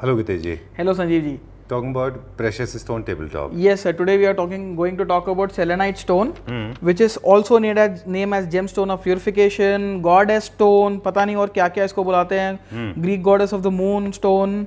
Hello, Gitesh Hello, Sanjeev ji. Talking about precious stone tabletop. Yes, sir. Today we are talking, going to talk about selenite stone, mm. which is also named as name as gemstone of purification, goddess stone, पता नहीं और क्या क्या इसको बुलाते हैं, mm. Greek goddess of the moon stone.